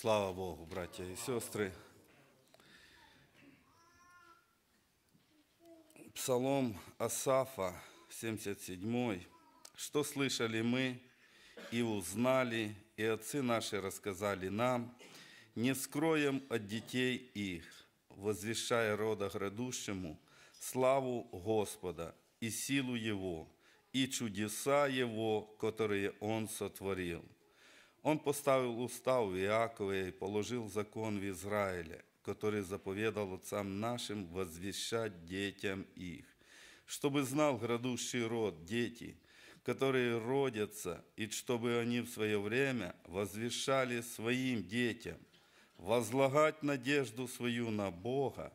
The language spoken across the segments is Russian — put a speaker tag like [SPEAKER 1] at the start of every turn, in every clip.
[SPEAKER 1] Слава Богу, братья и сестры. Псалом Асафа, 77. «Что слышали мы и узнали, и отцы наши рассказали нам, не скроем от детей их, возвещая рода грядущему славу Господа и силу Его, и чудеса Его, которые Он сотворил». Он поставил устав в Иакове и положил закон в Израиле, который заповедал отцам нашим возвещать детям их, чтобы знал грядущий род, дети, которые родятся, и чтобы они в свое время возвещали своим детям, возлагать надежду свою на Бога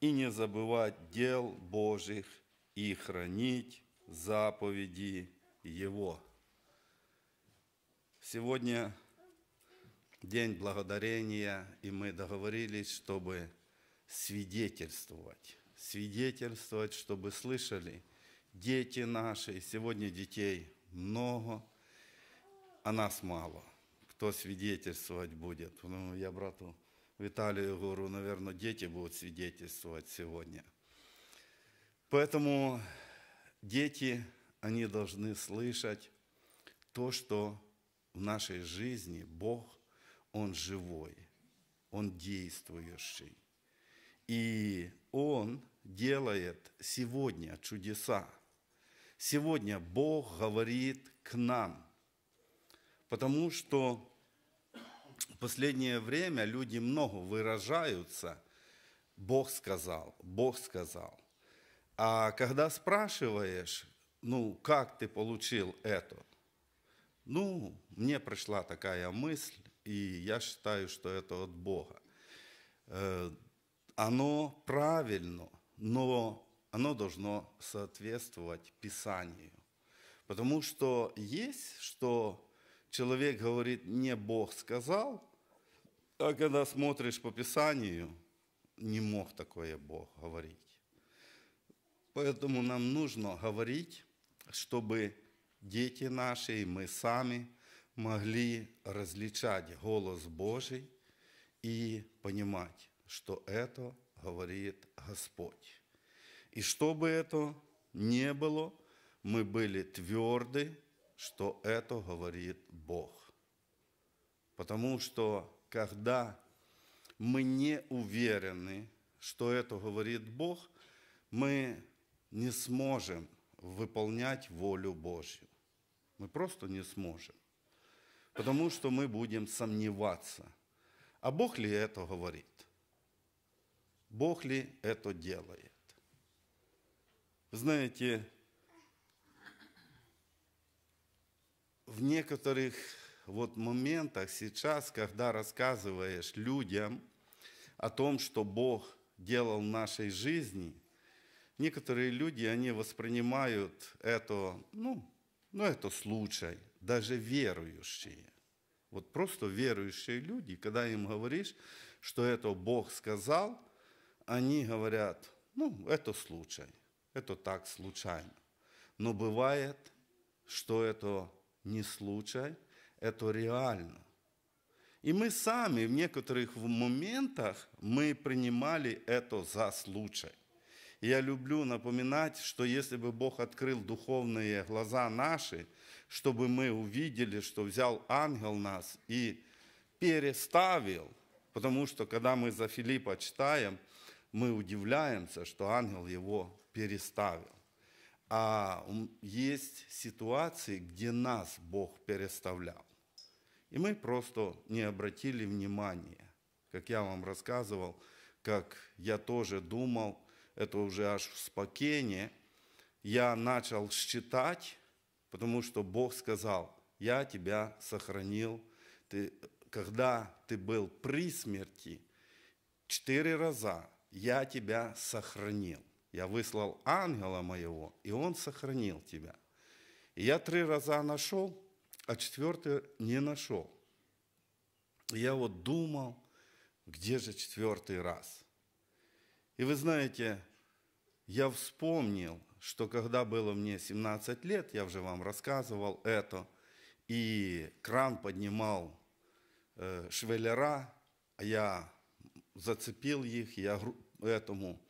[SPEAKER 1] и не забывать дел Божьих и хранить заповеди Его. Сегодня день благодарения, и мы договорились, чтобы свидетельствовать. Свидетельствовать, чтобы слышали дети наши. Сегодня детей много, а нас мало. Кто свидетельствовать будет? Ну, я брату Виталию говорю, наверное, дети будут свидетельствовать сегодня. Поэтому дети, они должны слышать то, что в нашей жизни Бог, Он живой, Он действующий. И Он делает сегодня чудеса. Сегодня Бог говорит к нам, потому что в последнее время люди много выражаются «Бог сказал», «Бог сказал». А когда спрашиваешь, ну, как ты получил это – ну, мне пришла такая мысль, и я считаю, что это от Бога. Э, оно правильно, но оно должно соответствовать Писанию. Потому что есть, что человек говорит, не Бог сказал, а когда смотришь по Писанию, не мог такое Бог говорить. Поэтому нам нужно говорить, чтобы дети наши, и мы сами могли различать голос Божий и понимать, что это говорит Господь. И чтобы это не было, мы были тверды, что это говорит Бог. Потому что когда мы не уверены, что это говорит Бог, мы не сможем выполнять волю Божью. Мы просто не сможем. Потому что мы будем сомневаться. А Бог ли это говорит? Бог ли это делает? Знаете, в некоторых вот моментах сейчас, когда рассказываешь людям о том, что Бог делал в нашей жизни, некоторые люди, они воспринимают это, ну, но это случай, даже верующие. Вот просто верующие люди, когда им говоришь, что это Бог сказал, они говорят, ну, это случай, это так случайно. Но бывает, что это не случай, это реально. И мы сами в некоторых моментах мы принимали это за случай. Я люблю напоминать, что если бы Бог открыл духовные глаза наши, чтобы мы увидели, что взял ангел нас и переставил, потому что когда мы за Филиппа читаем, мы удивляемся, что ангел его переставил. А есть ситуации, где нас Бог переставлял. И мы просто не обратили внимания. Как я вам рассказывал, как я тоже думал, это уже аж в Спокене, я начал считать, потому что Бог сказал, я тебя сохранил. Ты, когда ты был при смерти, четыре раза я тебя сохранил. Я выслал ангела моего, и он сохранил тебя. И я три раза нашел, а четвертый не нашел. И я вот думал, где же четвертый раз? И вы знаете, я вспомнил, что когда было мне 17 лет, я уже вам рассказывал это, и кран поднимал э, швеллера, а я зацепил их, я этому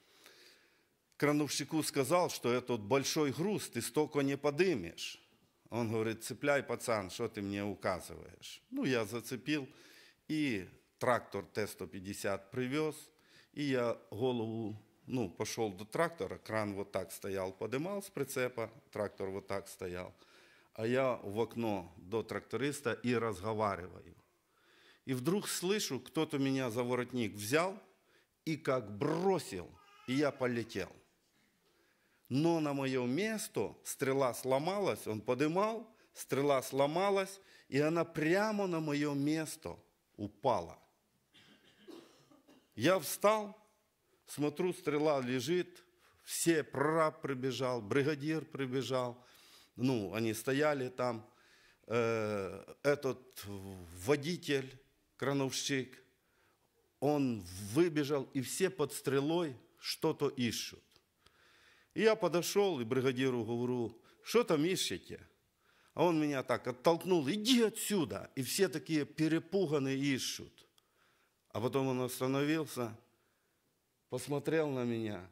[SPEAKER 1] крановщику сказал, что этот большой груз ты столько не подымешь. Он говорит, цепляй, пацан, что ты мне указываешь? Ну, я зацепил, и трактор Т-150 привез – и я голову ну, пошел до трактора, кран вот так стоял, подымал с прицепа, трактор вот так стоял. А я в окно до тракториста и разговариваю. И вдруг слышу, кто-то меня за воротник взял и как бросил, и я полетел. Но на мое место стрела сломалась, он подымал, стрела сломалась, и она прямо на мое место упала. Я встал, смотрю, стрела лежит, все, прораб прибежал, бригадир прибежал, ну, они стояли там, э, этот водитель, крановщик, он выбежал, и все под стрелой что-то ищут. И я подошел, и бригадиру говорю, что там ищете? А он меня так оттолкнул, иди отсюда. И все такие перепуганные ищут. А потом он остановился, посмотрел на меня.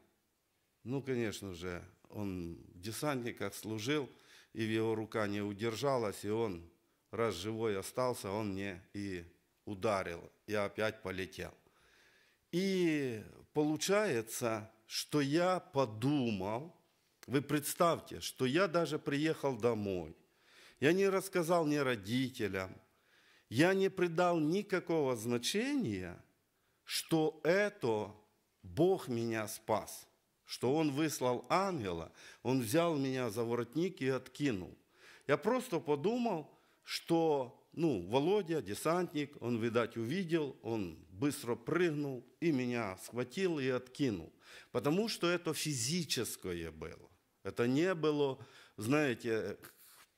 [SPEAKER 1] Ну, конечно же, он в десантниках служил, и его рука не удержалась, и он, раз живой остался, он мне и ударил, я опять полетел. И получается, что я подумал, вы представьте, что я даже приехал домой. Я не рассказал ни родителям, я не придал никакого значения, что это Бог меня спас, что Он выслал ангела, Он взял меня за воротник и откинул. Я просто подумал, что ну, Володя, десантник, он, видать, увидел, он быстро прыгнул и меня схватил и откинул. Потому что это физическое было. Это не было, знаете,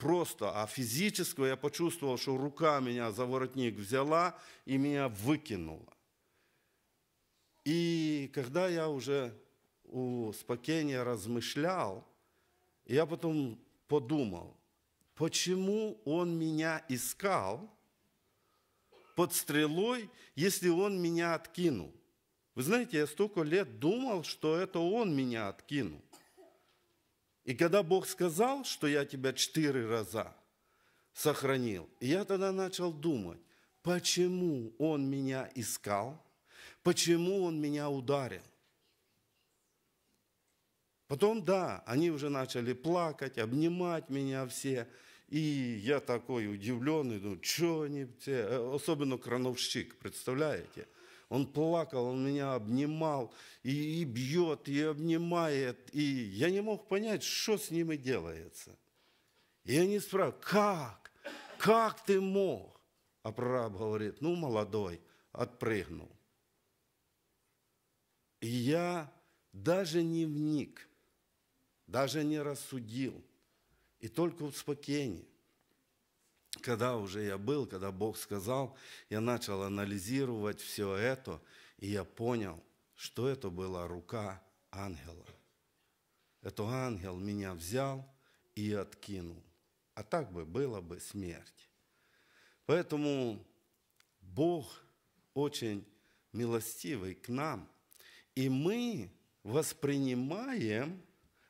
[SPEAKER 1] просто, а физического я почувствовал, что рука меня за воротник взяла и меня выкинула. И когда я уже у спокойнее размышлял, я потом подумал, почему он меня искал под стрелой, если он меня откинул? Вы знаете, я столько лет думал, что это он меня откинул. И когда Бог сказал, что я тебя четыре раза сохранил, я тогда начал думать, почему Он меня искал, почему Он меня ударил. Потом, да, они уже начали плакать, обнимать меня все. И я такой удивленный, думаю, что они все, э, особенно крановщик, представляете? Он плакал, он меня обнимал, и, и бьет, и обнимает. И я не мог понять, что с ним и делается. И я не спрашиваю, как? Как ты мог? А прораб говорит, ну, молодой, отпрыгнул. И я даже не вник, даже не рассудил, и только успокоение когда уже я был, когда Бог сказал, я начал анализировать все это, и я понял, что это была рука ангела. Это ангел меня взял и откинул. А так бы было бы смерть. Поэтому Бог очень милостивый к нам. И мы воспринимаем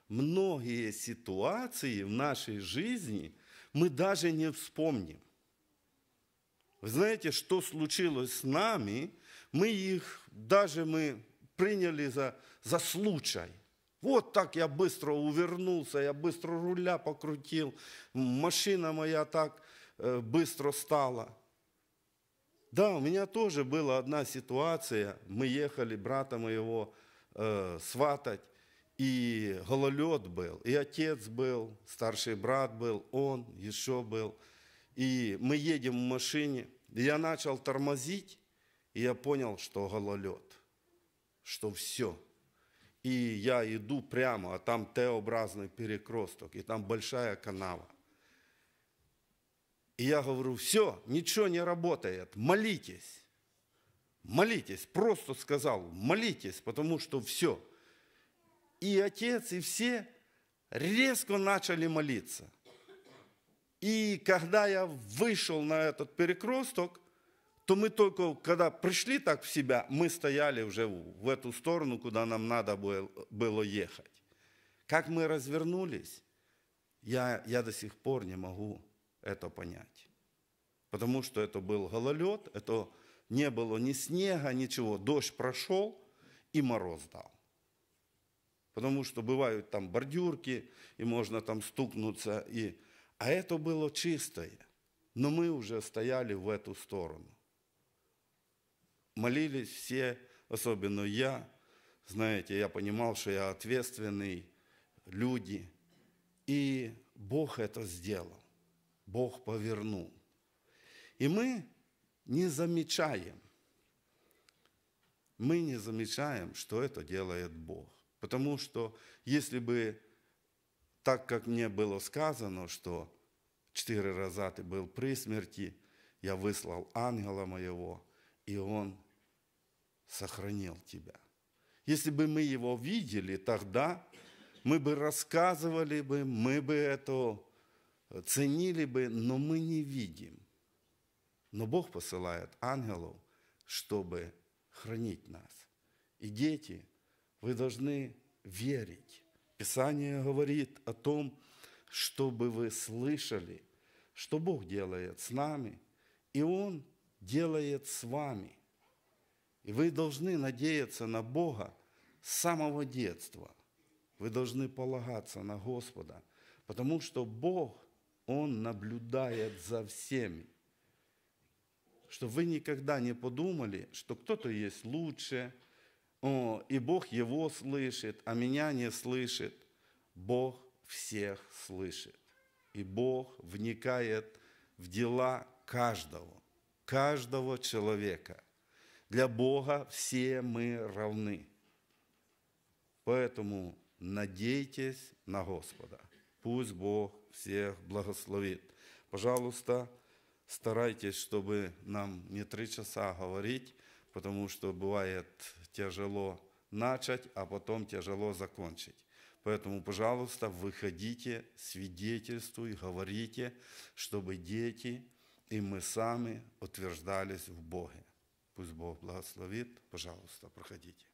[SPEAKER 1] многие ситуации в нашей жизни – мы даже не вспомним. Вы знаете, что случилось с нами, мы их даже мы приняли за, за случай. Вот так я быстро увернулся, я быстро руля покрутил, машина моя так э, быстро стала. Да, у меня тоже была одна ситуация, мы ехали брата моего э, сватать, и гололед был, и отец был, старший брат был, он еще был. И мы едем в машине, и я начал тормозить, и я понял, что гололед, что все. И я иду прямо, а там Т-образный перекресток, и там большая канава. И я говорю, все, ничего не работает, молитесь. Молитесь, просто сказал, молитесь, потому что все – и отец, и все резко начали молиться. И когда я вышел на этот перекресток, то мы только, когда пришли так в себя, мы стояли уже в эту сторону, куда нам надо было ехать. Как мы развернулись, я, я до сих пор не могу это понять. Потому что это был гололед, это не было ни снега, ничего. Дождь прошел и мороз дал потому что бывают там бордюрки, и можно там стукнуться. И... А это было чистое. Но мы уже стояли в эту сторону. Молились все, особенно я. Знаете, я понимал, что я ответственный, люди. И Бог это сделал. Бог повернул. И мы не замечаем, мы не замечаем, что это делает Бог. Потому что если бы так, как мне было сказано, что четыре раза ты был при смерти, я выслал ангела моего, и он сохранил тебя. Если бы мы его видели тогда, мы бы рассказывали бы, мы бы это ценили бы, но мы не видим. Но Бог посылает ангелов, чтобы хранить нас. И дети – вы должны верить. Писание говорит о том, чтобы вы слышали, что Бог делает с нами, и Он делает с вами. И вы должны надеяться на Бога с самого детства. Вы должны полагаться на Господа, потому что Бог, Он наблюдает за всеми. Чтобы вы никогда не подумали, что кто-то есть лучше – о, и Бог его слышит, а меня не слышит. Бог всех слышит. И Бог вникает в дела каждого, каждого человека. Для Бога все мы равны. Поэтому надейтесь на Господа. Пусть Бог всех благословит. Пожалуйста, старайтесь, чтобы нам не три часа говорить, потому что бывает тяжело начать, а потом тяжело закончить. Поэтому, пожалуйста, выходите, свидетельствуй, говорите, чтобы дети и мы сами утверждались в Боге. Пусть Бог благословит. Пожалуйста, проходите.